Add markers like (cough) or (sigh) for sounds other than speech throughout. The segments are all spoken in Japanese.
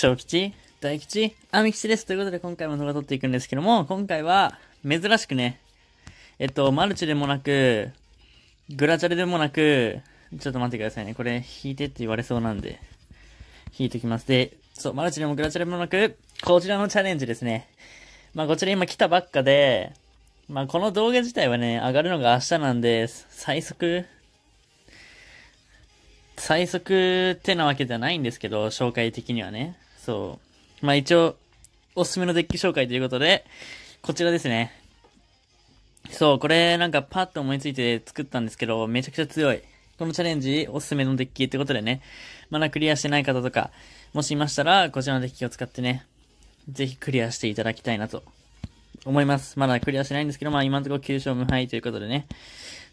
小吉、大吉、網吉です。ということで今回も動画撮っていくんですけども、今回は珍しくね、えっと、マルチでもなく、グラチャレでもなく、ちょっと待ってくださいね。これ引いてって言われそうなんで、引いてきます。で、そう、マルチでもグラチャレもなく、こちらのチャレンジですね。まあこちら今来たばっかで、まあこの動画自体はね、上がるのが明日なんで、最速最速ってなわけじゃないんですけど、紹介的にはね。そう。まあ一応、おすすめのデッキ紹介ということで、こちらですね。そう、これなんかパッと思いついて作ったんですけど、めちゃくちゃ強い。このチャレンジ、おすすめのデッキってことでね、まだクリアしてない方とか、もしいましたら、こちらのデッキを使ってね、ぜひクリアしていただきたいなと思います。まだクリアしてないんですけど、まあ今のところ9勝無敗ということでね、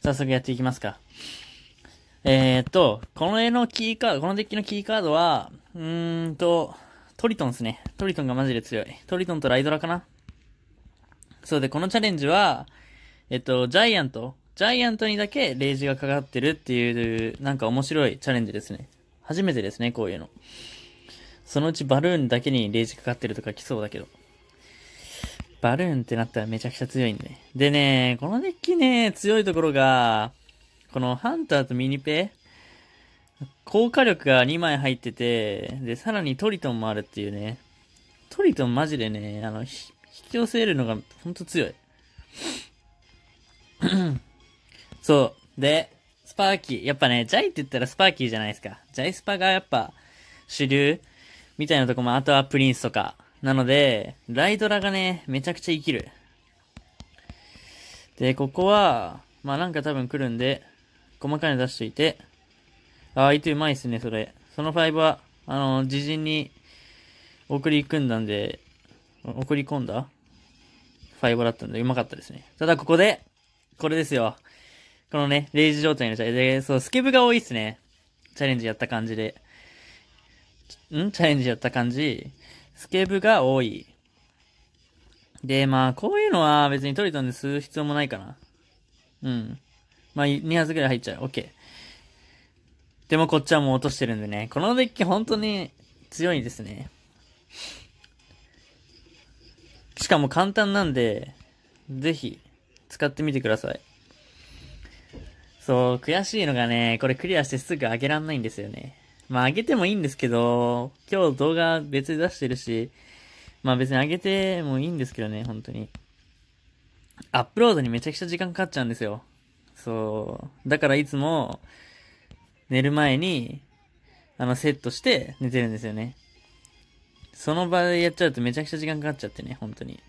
早速やっていきますか。えー、っと、この絵のキーカード、このデッキのキーカードは、うーんと、トリトンですね。トリトンがマジで強い。トリトンとライドラかなそうで、このチャレンジは、えっと、ジャイアント。ジャイアントにだけレイジがかかってるっていう、なんか面白いチャレンジですね。初めてですね、こういうの。そのうちバルーンだけにレイジかかってるとか来そうだけど。バルーンってなったらめちゃくちゃ強いんで。でね、このデッキね、強いところが、このハンターとミニペイ効果力が2枚入ってて、で、さらにトリトンもあるっていうね。トリトンマジでね、あの、引き寄せるのがほんと強い。(clears throat) そう。で、スパーキー。やっぱね、ジャイって言ったらスパーキーじゃないですか。ジャイスパがやっぱ主流みたいなとこも、あとはプリンスとか。なので、ライドラがね、めちゃくちゃ生きる。で、ここは、まあなんか多分来るんで、細かいの出しといて、あ、相手うまいっすね、それ。その5は、あの、自陣に送り組んだんで、送り込んだファイブだったんで、うまかったですね。ただここで、これですよ。このね、0時状態のチャレンジ。で、そう、スケブが多いっすね。チャレンジやった感じで。んチャレンジやった感じ。スケブが多い。で、まあ、こういうのは別にトリトンでする必要もないかな。うん。まあ、2発ぐらい入っちゃう。オッケー。でもこっちはもう落としてるんでね。このデッキ本当に強いですね。しかも簡単なんで、ぜひ使ってみてください。そう、悔しいのがね、これクリアしてすぐ上げらんないんですよね。まあ上げてもいいんですけど、今日動画別に出してるし、まあ別に上げてもいいんですけどね、本当に。アップロードにめちゃくちゃ時間かかっちゃうんですよ。そう。だからいつも、寝る前に、あの、セットして寝てるんですよね。その場でやっちゃうとめちゃくちゃ時間かかっちゃってね、本当に。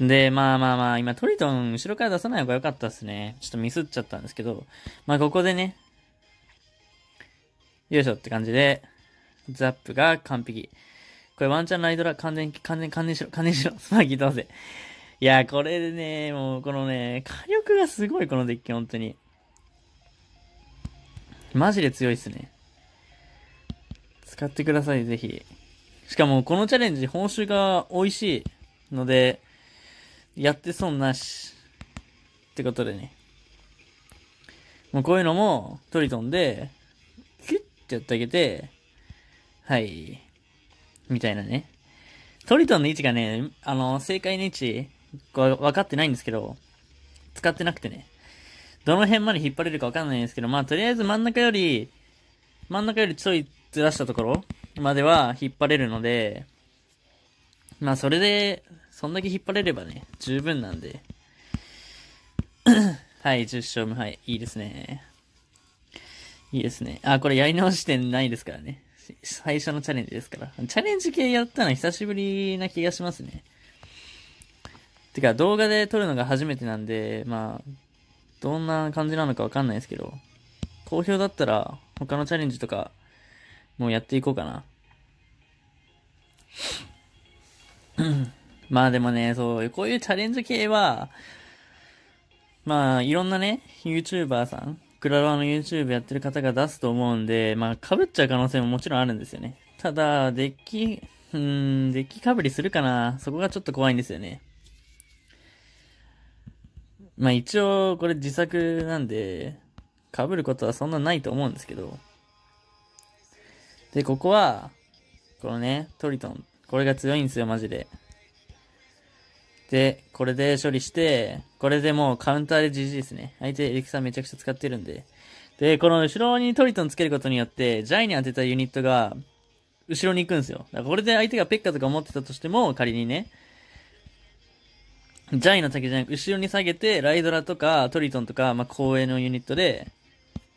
で、まあまあまあ、今トリトン後ろから出さない方が良かったっすね。ちょっとミスっちゃったんですけど、まあここでね、よいしょって感じで、ザップが完璧。これワンチャンライドラ完全、完全、完全しろ、完全しろ、ス (laughs) パーキー倒せ。いや、これでね、もうこのね、火力がすごい、このデッキ、本当に。マジで強いっすね。使ってください、ぜひ。しかも、このチャレンジ、報酬が美味しいので、やって損なし。ってことでね。もうこういうのも、トリトンで、キュッてやってあげて、はい。みたいなね。トリトンの位置がね、あの、正解の位置、分かってないんですけど、使ってなくてね。どの辺まで引っ張れるか分かんないんですけど、まあとりあえず真ん中より、真ん中よりちょいずらしたところまでは引っ張れるので、まあそれで、そんだけ引っ張れればね、十分なんで。(coughs) はい、10勝無敗。いいですね。いいですね。あ、これやり直してないですからね。最初のチャレンジですから。チャレンジ系やったの久しぶりな気がしますね。てか動画で撮るのが初めてなんで、まあ、どんな感じなのかわかんないですけど、好評だったら他のチャレンジとかもうやっていこうかな。(coughs) まあでもね、そう、こういうチャレンジ系は、まあいろんなね、YouTuber さん、クラワの YouTube やってる方が出すと思うんで、まあ被っちゃう可能性ももちろんあるんですよね。ただ、デッキ、うん、デッキ被りするかな。そこがちょっと怖いんですよね。まあ一応これ自作なんで、被ることはそんなないと思うんですけど。で、ここは、このね、トリトン。これが強いんですよ、マジで。で、これで処理して、これでもうカウンターで GG ですね。相手エリクサーめちゃくちゃ使ってるんで。で、この後ろにトリトンつけることによって、ジャイに当てたユニットが、後ろに行くんですよ。だからこれで相手がペッカとか持ってたとしても、仮にね、ジャイの竹じゃなく、後ろに下げて、ライドラとか、トリトンとか、まあ、後のユニットで、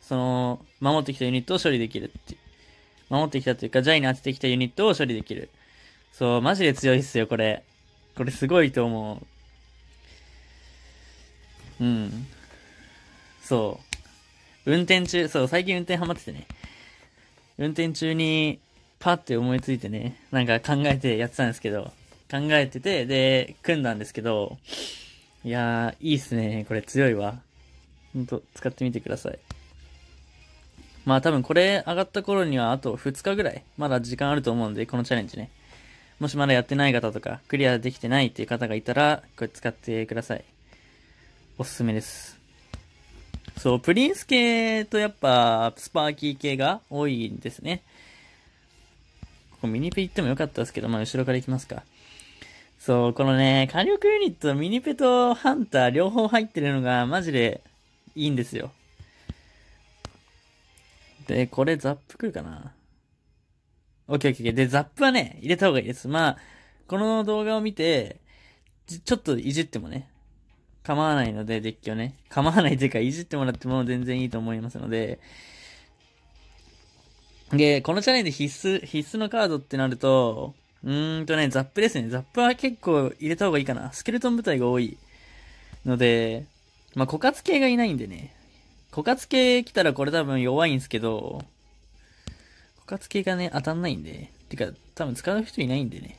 その、守ってきたユニットを処理できるって。守ってきたというか、ジャイに当ててきたユニットを処理できる。そう、マジで強いっすよ、これ。これすごいと思う。うん。そう。運転中、そう、最近運転ハマっててね。運転中に、パって思いついてね、なんか考えてやってたんですけど、考えてて、で、組んだんですけど、いやー、いいっすね。これ強いわ。ほんと、使ってみてください。まあ多分これ上がった頃にはあと2日ぐらい、まだ時間あると思うんで、このチャレンジね。もしまだやってない方とか、クリアできてないっていう方がいたら、これ使ってください。おすすめです。そう、プリンス系とやっぱ、スパーキー系が多いんですね。うミニペ行ってもよかったですけど、まあ、後ろから行きますか。そう、このね、火力ユニット、ミニペとハンター両方入ってるのがマジでいいんですよ。で、これザップ来るかなオッケーオッケー。で、ザップはね、入れた方がいいです。まあ、この動画を見て、ちょっといじってもね、構わないので、デッキをね、構わないというか、いじってもらっても全然いいと思いますので、で、このチャレンジ必須、必須のカードってなると、うーんとね、ザップですね。ザップは結構入れた方がいいかな。スケルトン部隊が多いので、まあ、枯渇系がいないんでね。枯渇系来たらこれ多分弱いんすけど、枯渇系がね、当たんないんで。てか、多分使う人いないんでね。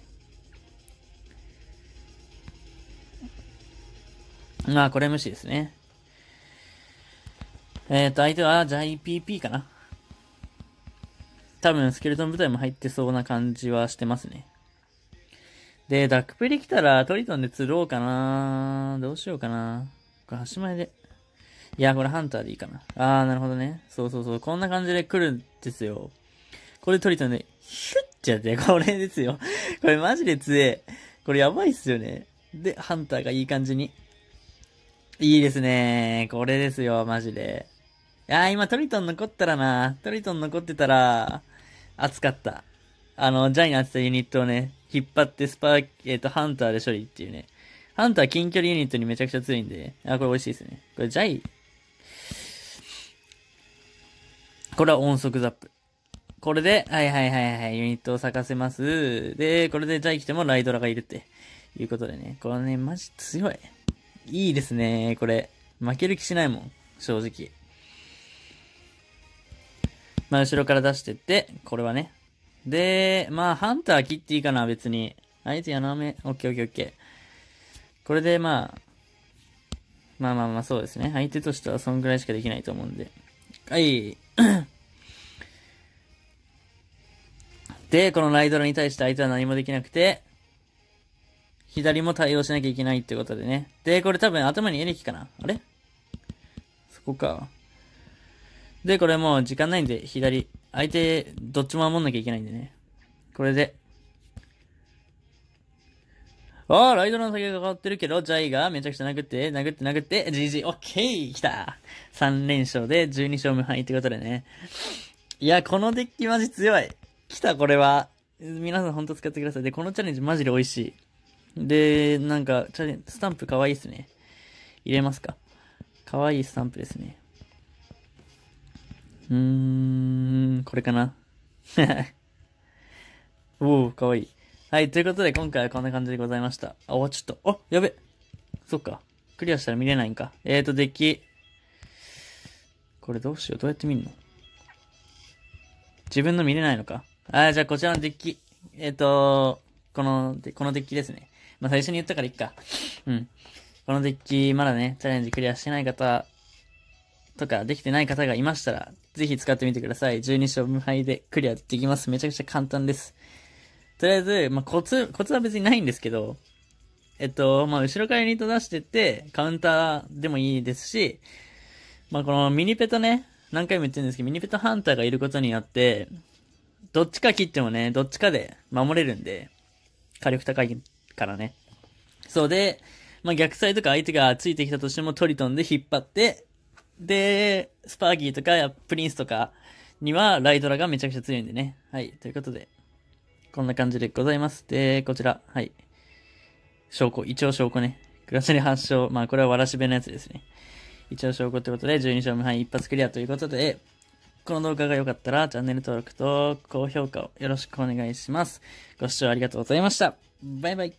まあ、これ無視ですね。えっ、ー、と、相手は、じゃあ EPP かな。多分スケルトン部隊も入ってそうな感じはしてますね。で、ダックプリ来たらトリトンで釣ろうかなどうしようかなこれ端前で。いや、これハンターでいいかな。あー、なるほどね。そうそうそう。こんな感じで来るんですよ。これトリトンで、ヒュッちゃって、これですよ。これマジで強え。これやばいっすよね。で、ハンターがいい感じに。いいですね。これですよ、マジで。あー、今トリトン残ったらな。トリトン残ってたら、熱かった。あの、ジャイナってたユニットをね、引っ張ってスパー、えっ、ー、と、ハンターで処理っていうね。ハンター近距離ユニットにめちゃくちゃ強いんで、ね、あ、これ美味しいですね。これジャイ、これは音速ザップ。これで、はいはいはいはい、ユニットを咲かせます。で、これでジャイ来てもライドラがいるって。いうことでね。これね、マジ強い。いいですね、これ。負ける気しないもん。正直。まあ、後ろから出してって、これはね。で、まあ、ハンター切っていいかな、別に。あいつ穴目。オッケーオッケーオッケー。これで、まあ、まあまあまあ、そうですね。相手としてはそんぐらいしかできないと思うんで。はい。で、このライドラに対して相手は何もできなくて、左も対応しなきゃいけないってことでね。で、これ多分頭にエレキかなあれそこか。で、これもう時間ないんで、左。相手、どっちも守んなきゃいけないんでね。これで。ああ、ライドの先がかかってるけど、ジャイがめちゃくちゃ殴って、殴って殴って、GG、オッケー来た !3 連勝で12勝無敗ってことでね。いや、このデッキマジ強い。来た、これは。皆さんほんと使ってください。で、このチャレンジマジで美味しい。で、なんか、チャレンジ、スタンプかわいいっすね。入れますか。かわいいスタンプですね。うーん、これかな。(laughs) おお、かわいい。はい、ということで今回はこんな感じでございました。あ、ちょっと、あ、やべ。そっか。クリアしたら見れないんか。えーと、デッキ。これどうしよう。どうやって見んの自分の見れないのか。あ、じゃあこちらのデッキ。えっ、ー、と、この、このデッキですね。まあ、最初に言ったからいっか。うん。このデッキ、まだね、チャレンジクリアしてない方とかできてない方がいましたら、ぜひ使ってみてください。12勝無敗でクリアできます。めちゃくちゃ簡単です。とりあえず、まあ、コツ、コツは別にないんですけど、えっと、まあ、後ろからユニット出してって、カウンターでもいいですし、まあ、このミニペタね、何回も言ってるんですけど、ミニペタハンターがいることによって、どっちか切ってもね、どっちかで守れるんで、火力高いからね。そうで、まあ、逆サイとか相手がついてきたとしてもトリトンで引っ張って、で、スパーギーとかプリンスとかにはライドラがめちゃくちゃ強いんでね。はい。ということで、こんな感じでございます。で、こちら。はい。証拠、一応証拠ね。暮らしに発症。まあ、これはわらしべのやつですね。一応証拠ってことで、12勝無敗一発クリアということで、この動画が良かったら、チャンネル登録と高評価をよろしくお願いします。ご視聴ありがとうございました。バイバイ。